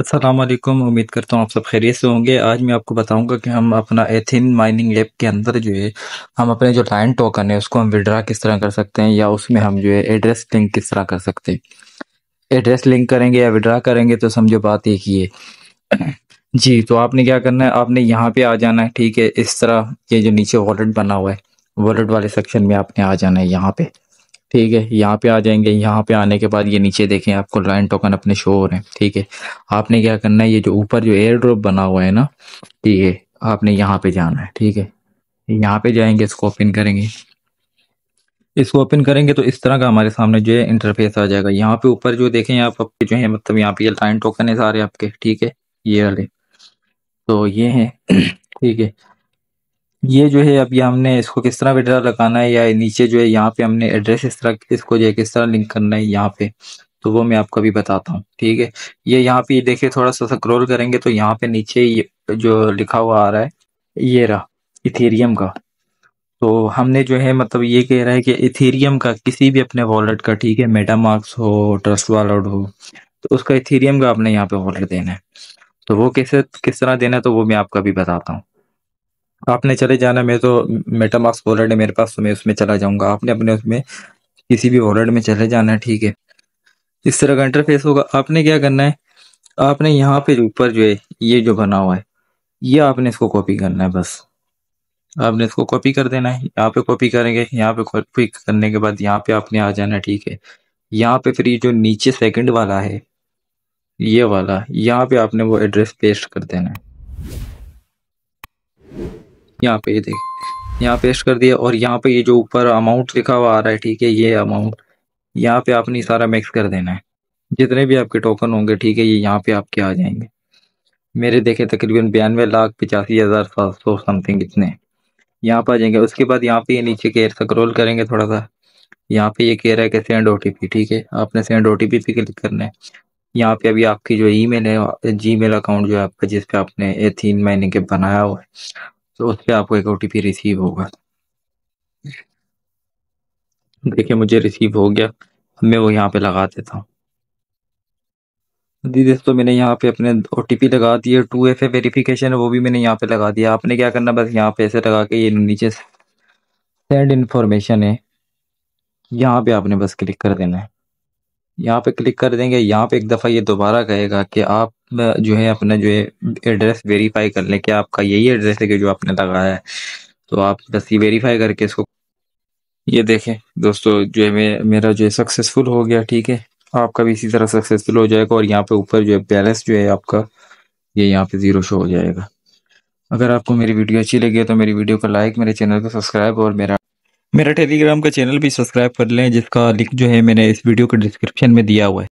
असलम उम्मीद करता हूँ आप सब खैरियत से होंगे आज मैं आपको बताऊंगा कि हम अपना एथिन माइनिंग ऐप के अंदर जो है हम अपने जो लाइन टोकन है उसको हम विड्रा किस तरह कर सकते हैं या उसमें हम जो है एड्रेस लिंक किस तरह कर सकते हैं एड्रेस लिंक करेंगे या विड्रा करेंगे तो समझो बात एक ही है जी तो आपने क्या करना है आपने यहाँ पे आ जाना है ठीक है इस तरह ये जो नीचे वॉलेट बना हुआ है वॉलेट वाले सेक्शन में आपने आ जाना है यहाँ पे ठीक है यहाँ पे आ जाएंगे यहाँ पे आने के बाद ये नीचे देखें आपको लाइन टोकन अपने शो हो रहे हैं ठीक है आपने क्या करना है ये जो ऊपर जो एयर ड्रॉप बना हुआ है ना ठीक है आपने यहाँ पे जाना है ठीक है यहाँ पे जाएंगे इसको ओपन करेंगे इसको ओपन करेंगे तो इस तरह का हमारे सामने जो है इंटरफेस आ जाएगा यहाँ पे ऊपर जो देखें आप आपके जो है मतलब यहाँ पे लाइन टोकन है सारे आपके ठीक है ये वाले तो ये है ठीक है ये जो है अभी हमने इसको किस तरह विड्रा लगाना है या नीचे जो है यहाँ पे हमने एड्रेस इस तरह इसको जो है किस तरह लिंक करना है यहाँ पे तो वो मैं आपको अभी बताता हूँ ठीक है ये यहाँ पे देखिए थोड़ा सा स्क्रोल करेंगे तो यहाँ पे नीचे ये जो लिखा हुआ आ रहा है ये रहा इथेरियम का तो हमने जो है मतलब ये कह रहा है कि इथेरियम का किसी भी अपने वॉलेट का ठीक है मेटामार्क्स हो ट्रस्ट वॉलेट हो तो उसका इथेरियम का आपने यहाँ पे वॉलेट देना है तो वो कैसे किस तरह देना है तो वो मैं आपको अभी बताता हूँ आपने चले जाना मैं तो मेटामास्क वॉलेट है मेरे पास तो मैं उसमें चला जाऊंगा आपने अपने उसमें किसी भी वॉलेट में चले जाना है ठीक है इस तरह का इंटरफेस होगा आपने क्या करना है आपने यहाँ पे ऊपर जो है ये जो बना हुआ है ये आपने इसको कॉपी करना है बस आपने इसको कॉपी कर देना है यहाँ पे कॉपी करेंगे यहाँ पे कॉपी करने के बाद यहाँ पे आपने आ जाना ठीक है यहाँ पे फिर जो नीचे सेकंड वाला है ये वाला यहाँ पे आपने वो एड्रेस पेस्ट कर देना है यहाँ पे देख यहाँ पेस्ट कर दिया और यहाँ पे ये जो ऊपर अमाउंट लिखा हुआ आ रहा है ठीक है ये अमाउंट यहाँ पे आपने सारा मिक्स कर देना है जितने भी आपके टोकन होंगे ठीक है ये यहाँ पे आपके आ जाएंगे मेरे देखे तकरीबन बयानवे लाख पचासी हज़ार सात सौ समथिंग इतने यहाँ पे आ जाएंगे उसके बाद यहाँ पे ये नीचे केयर स्क्रोल करेंगे थोड़ा सा यहाँ पे ये कह रहा है कि सेंड ओ ठीक है आपने सेंड ओ पे क्लिक करना है यहाँ पे अभी आपकी जो ईमेल है जी मेल अकाउंट जो है आपका जिसपे आपने एथीन महीने के बनाया हुआ है तो उस पर आपको एक ओ रिसीव होगा देखिए मुझे रिसीव हो गया अब मैं वो यहाँ पे लगा देता हूँ दीदी तो मैंने यहाँ पे अपने ओ लगा दिए टू एफ ए वेरीफिकेशन है वो भी मैंने यहाँ पे लगा दिया आपने क्या करना बस यहाँ पे ऐसे लगा के ये नीचे सेंड इन्फॉर्मेशन है यहाँ पे आपने बस क्लिक कर देना है यहाँ पे क्लिक कर देंगे यहाँ पे एक दफ़ा ये दोबारा कहेगा कि आप जो है अपना जो है एड्रेस वेरीफाई कर लें कि आपका यही एड्रेस है कि जो आपने लगाया है तो आप बस ये वेरीफाई करके इसको ये देखें दोस्तों जो है मेरा जो है सक्सेसफुल हो गया ठीक है आपका भी इसी तरह सक्सेसफुल हो जाएगा और यहाँ पे ऊपर जो है बैलेंस जो है आपका ये यहाँ पे ज़ीरो शो हो जाएगा अगर आपको मेरी वीडियो अच्छी लगी है तो मेरी वीडियो को लाइक मेरे चैनल को सब्सक्राइब और मेरा मेरा टेलीग्राम का चैनल भी सब्सक्राइब कर लें जिसका लिंक जो है मैंने इस वीडियो के डिस्क्रिप्शन में दिया हुआ है